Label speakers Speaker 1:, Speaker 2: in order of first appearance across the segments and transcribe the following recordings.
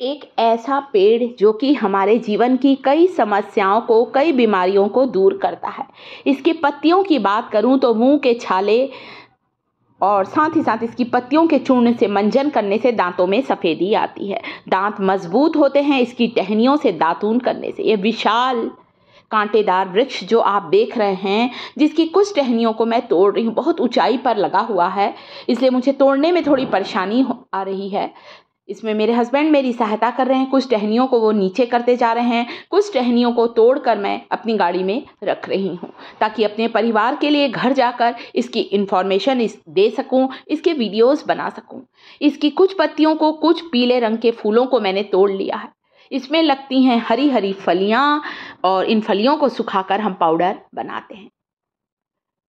Speaker 1: एक ऐसा पेड़ जो कि हमारे जीवन की कई समस्याओं को कई बीमारियों को दूर करता है इसकी पत्तियों की बात करूं तो मुंह के छाले और साथ ही साथ इसकी पत्तियों के चूर्ण से मंजन करने से दांतों में सफ़ेदी आती है दांत मजबूत होते हैं इसकी टहनियों से दातून करने से ये विशाल कांटेदार वृक्ष जो आप देख रहे हैं जिसकी कुछ टहनियों को मैं तोड़ रही हूँ बहुत ऊंचाई पर लगा हुआ है इसलिए मुझे तोड़ने में थोड़ी परेशानी आ रही है इसमें मेरे हस्बैंड मेरी सहायता कर रहे हैं कुछ टहनियों को वो नीचे करते जा रहे हैं कुछ टहनियों को तोड़कर मैं अपनी गाड़ी में रख रही हूँ ताकि अपने परिवार के लिए घर जाकर इसकी इन्फॉर्मेशन इस दे सकूँ इसके वीडियोस बना सकूँ इसकी कुछ पत्तियों को कुछ पीले रंग के फूलों को मैंने तोड़ लिया है इसमें लगती हैं हरी हरी फलियाँ और इन फलियों को सुखाकर हम पाउडर बनाते हैं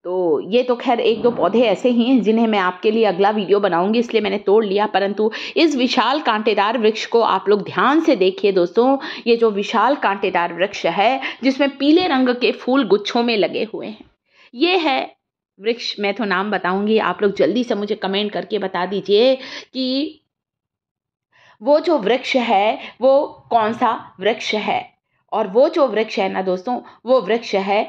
Speaker 1: तो ये तो खैर एक दो पौधे ऐसे ही हैं जिन्हें मैं आपके लिए अगला वीडियो बनाऊंगी इसलिए मैंने तोड़ लिया परंतु इस विशाल कांटेदार वृक्ष को आप लोग ध्यान से देखिए दोस्तों ये जो विशाल कांटेदार वृक्ष है जिसमें पीले रंग के फूल गुच्छों में लगे हुए हैं ये है वृक्ष मैं तो नाम बताऊंगी आप लोग जल्दी से मुझे कमेंट करके बता दीजिए कि वो जो वृक्ष है वो कौन सा वृक्ष है और वो जो वृक्ष है ना दोस्तों वो वृक्ष है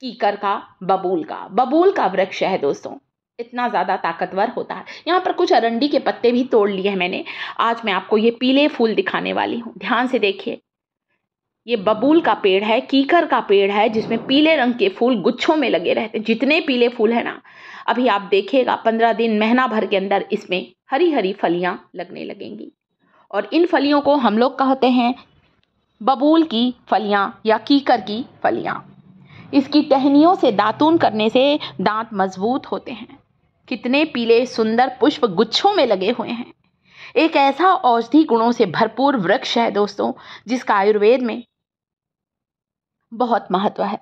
Speaker 1: कीकर का बबूल का बबूल का वृक्ष है दोस्तों इतना ज़्यादा ताकतवर होता है यहाँ पर कुछ अरंडी के पत्ते भी तोड़ लिए हैं मैंने आज मैं आपको ये पीले फूल दिखाने वाली हूँ ध्यान से देखिए ये बबूल का पेड़ है कीकर का पेड़ है जिसमें पीले रंग के फूल गुच्छों में लगे रहते हैं जितने पीले फूल है ना अभी आप देखिएगा पंद्रह दिन महीना भर के अंदर इसमें हरी हरी फलियाँ लगने लगेंगी और इन फलियों को हम लोग कहते हैं बबूल की फलियाँ या कीकर की फलियाँ इसकी टहनियों से दातून करने से दांत मजबूत होते हैं कितने पीले सुंदर पुष्प गुच्छों में लगे हुए हैं एक ऐसा औषधि गुणों से भरपूर वृक्ष है दोस्तों जिसका आयुर्वेद में बहुत महत्व है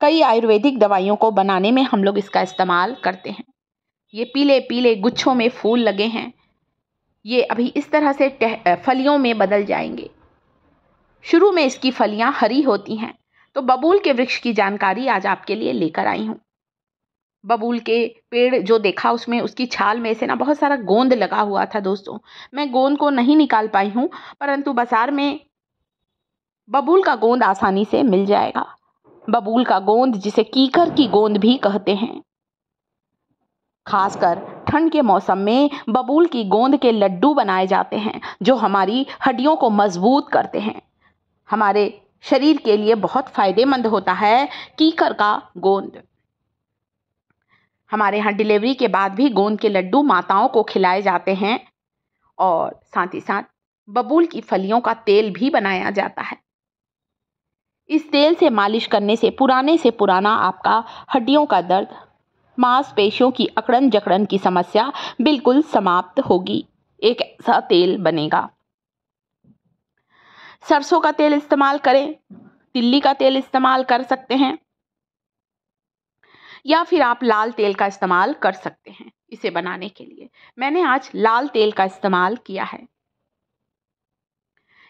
Speaker 1: कई आयुर्वेदिक दवाइयों को बनाने में हम लोग इसका इस्तेमाल करते हैं ये पीले पीले गुच्छों में फूल लगे हैं ये अभी इस तरह से फलियों में बदल जाएंगे शुरू में इसकी फलियां हरी होती हैं तो बबूल के वृक्ष की जानकारी आज आपके लिए लेकर आई हूँ बबूल के पेड़ जो देखा उसमें उसकी छाल में से ना बहुत सारा गोंद लगा हुआ था दोस्तों मैं गोंद को नहीं निकाल पाई हूँ परंतु बाजार में बबूल का गोंद आसानी से मिल जाएगा बबूल का गोंद जिसे कीकर की गोंद भी कहते हैं खासकर ठंड के मौसम में बबूल की गोंद के लड्डू बनाए जाते हैं जो हमारी हड्डियों को मजबूत करते हैं हमारे शरीर के लिए बहुत फायदेमंद होता है कीकर का गोंद हमारे यहाँ डिलीवरी के बाद भी गोंद के लड्डू माताओं को खिलाए जाते हैं और साथ ही साथ बबूल की फलियों का तेल भी बनाया जाता है इस तेल से मालिश करने से पुराने से पुराना आपका हड्डियों का दर्द मांसपेशियों की अकड़न जकड़न की समस्या बिल्कुल समाप्त होगी एक ऐसा तेल बनेगा सरसों का तेल इस्तेमाल करें तिल्ली का तेल इस्तेमाल कर सकते हैं या फिर आप लाल तेल का इस्तेमाल कर सकते हैं इसे बनाने के लिए मैंने आज लाल तेल का इस्तेमाल किया है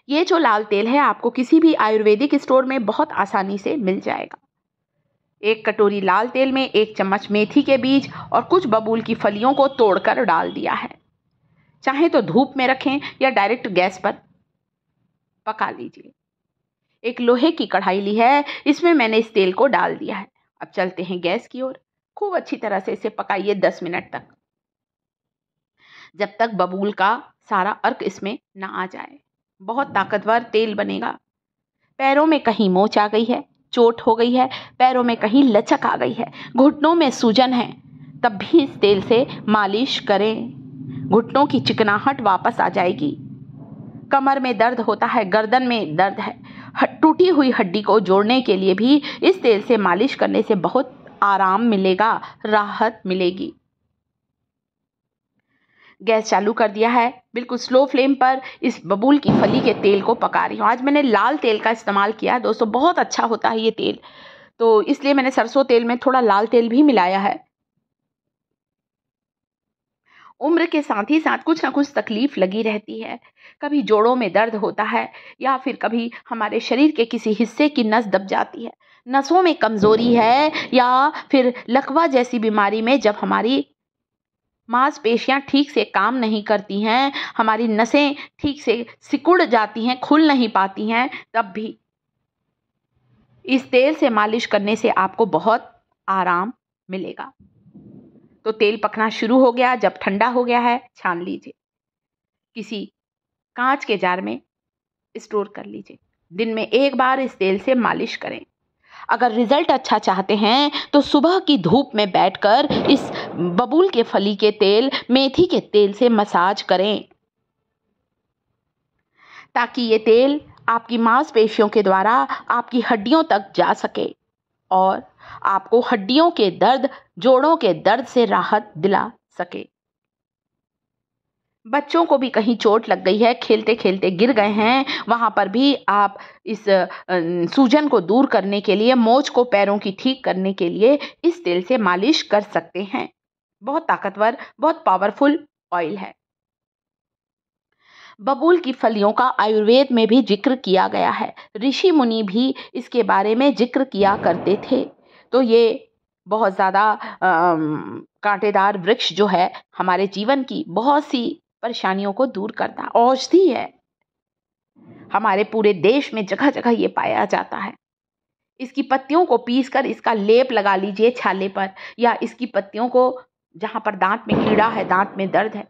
Speaker 1: ये जो लाल तेल है आपको किसी भी आयुर्वेदिक स्टोर में बहुत आसानी से मिल जाएगा एक कटोरी लाल तेल में एक चम्मच मेथी के बीज और कुछ बबूल की फलियों को तोड़कर डाल दिया है चाहे तो धूप में रखें या डायरेक्ट गैस पर पका लीजिए एक लोहे की कढ़ाई ली है इसमें मैंने इस तेल को डाल दिया है अब चलते हैं गैस की ओर खूब अच्छी तरह से इसे पकाइए दस मिनट तक जब तक बबूल का सारा अर्क इसमें ना आ जाए बहुत ताकतवर तेल बनेगा पैरों में कहीं मोच आ गई है चोट हो गई है पैरों में कहीं लचक आ गई है घुटनों में सूजन है तब भी इस तेल से मालिश करें घुटनों की चिकनाहट वापस आ जाएगी कमर में दर्द होता है गर्दन में दर्द है टूटी हुई हड्डी को जोड़ने के लिए भी इस तेल से मालिश करने से बहुत आराम मिलेगा राहत मिलेगी गैस चालू कर दिया है बिल्कुल स्लो फ्लेम पर इस बबूल की फली के तेल को पका रही हूँ आज मैंने लाल तेल का इस्तेमाल किया है दोस्तों बहुत अच्छा होता है ये तेल तो इसलिए मैंने सरसों तेल में थोड़ा लाल तेल भी मिलाया है उम्र के साथ ही साथ कुछ ना कुछ तकलीफ लगी रहती है कभी जोड़ों में दर्द होता है या फिर कभी हमारे शरीर के किसी हिस्से की नस दब जाती है नसों में कमज़ोरी है या फिर लकवा जैसी बीमारी में जब हमारी मांसपेशियां ठीक से काम नहीं करती हैं हमारी नसें ठीक से सिकुड़ जाती हैं खुल नहीं पाती हैं तब भी इस तेल से मालिश करने से आपको बहुत आराम मिलेगा तो तेल पकना शुरू हो गया जब ठंडा हो गया है छान लीजिए किसी कांच के जार में स्टोर कर लीजिए दिन में एक बार इस तेल से मालिश करें अगर रिजल्ट अच्छा चाहते हैं तो सुबह की धूप में बैठकर इस बबूल के फली के तेल मेथी के तेल से मसाज करें ताकि ये तेल आपकी मांसपेशियों के द्वारा आपकी हड्डियों तक जा सके और आपको हड्डियों के दर्द जोड़ों के दर्द से राहत दिला सके बच्चों को भी कहीं चोट लग गई है खेलते खेलते गिर गए हैं वहाँ पर भी आप इस सूजन को दूर करने के लिए मोच को पैरों की ठीक करने के लिए इस तेल से मालिश कर सकते हैं बहुत ताकतवर बहुत पावरफुल ऑयल है बबूल की फलियों का आयुर्वेद में भी जिक्र किया गया है ऋषि मुनि भी इसके बारे में जिक्र किया करते थे तो ये बहुत ज़्यादा कांटेदार वृक्ष जो है हमारे जीवन की बहुत सी परेशानियों को दूर करता औषधि है हमारे पूरे देश में जगह जगह ये पाया जाता है इसकी पत्तियों को पीस कर इसका लेप लगा लीजिए छाले पर या इसकी पत्तियों को जहाँ पर दांत में कीड़ा है दांत में दर्द है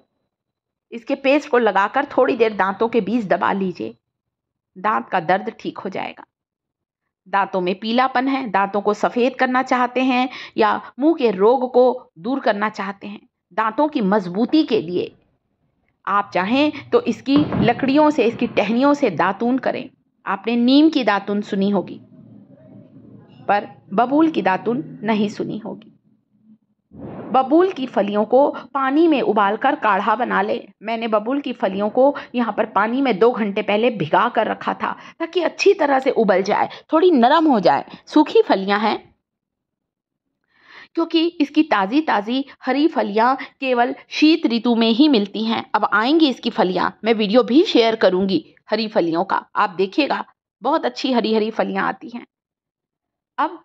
Speaker 1: इसके पेस्ट को लगाकर थोड़ी देर दांतों के बीच दबा लीजिए दांत का दर्द ठीक हो जाएगा दांतों में पीलापन है दांतों को सफ़ेद करना चाहते हैं या मुंह के रोग को दूर करना चाहते हैं दांतों की मजबूती के लिए आप चाहें तो इसकी लकड़ियों से इसकी टहनियों से दातून करें आपने नीम की दातून सुनी होगी पर बबूल की दातून नहीं सुनी होगी बबूल की फलियों को पानी में उबालकर काढ़ा बना ले मैंने बबूल की फलियों को यहाँ पर पानी में दो घंटे पहले भिगा कर रखा था ताकि अच्छी तरह से उबल जाए थोड़ी नरम हो जाए सूखी फलियाँ हैं क्योंकि इसकी ताज़ी ताज़ी हरी फलियाँ केवल शीत ऋतु में ही मिलती हैं अब आएंगी इसकी फलियाँ मैं वीडियो भी शेयर करूँगी हरी फलियों का आप देखिएगा बहुत अच्छी हरी हरी फलियाँ आती हैं अब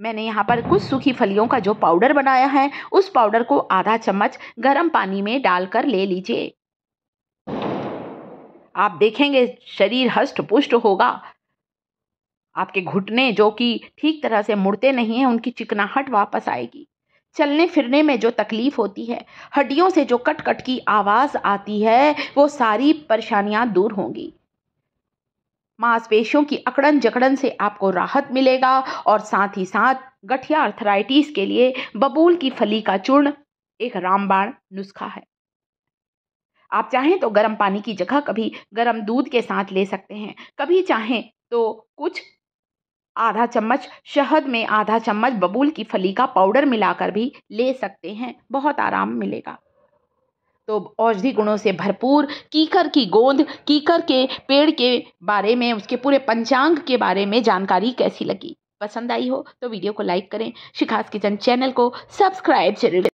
Speaker 1: मैंने यहाँ पर कुछ सूखी फलियों का जो पाउडर बनाया है उस पाउडर को आधा चम्मच गर्म पानी में डालकर ले लीजिए आप देखेंगे शरीर हष्ट पुष्ट होगा आपके घुटने जो कि ठीक तरह से मुड़ते नहीं हैं उनकी चिकनाहट वापस आएगी चलने फिरने में जो तकलीफ होती है हड्डियों से जो कट कट की आवाज़ आती है वो सारी परेशानियां दूर होंगी मांसपेशियों की अकड़न जकड़न से आपको राहत मिलेगा और साथ ही साथ गठिया अर्थराइटिस के लिए बबूल की फली का चूर्ण एक रामबाण नुस्खा है आप चाहें तो गर्म पानी की जगह कभी गर्म दूध के साथ ले सकते हैं कभी चाहें तो कुछ आधा चम्मच शहद में आधा चम्मच बबूल की फली का पाउडर मिलाकर भी ले सकते हैं बहुत आराम मिलेगा तो औषधि गुणों से भरपूर कीकर की गोंद कीकर के पेड़ के बारे में उसके पूरे पंचांग के बारे में जानकारी कैसी लगी पसंद आई हो तो वीडियो को लाइक करें शिखास किचन चैनल को सब्सक्राइब जरूर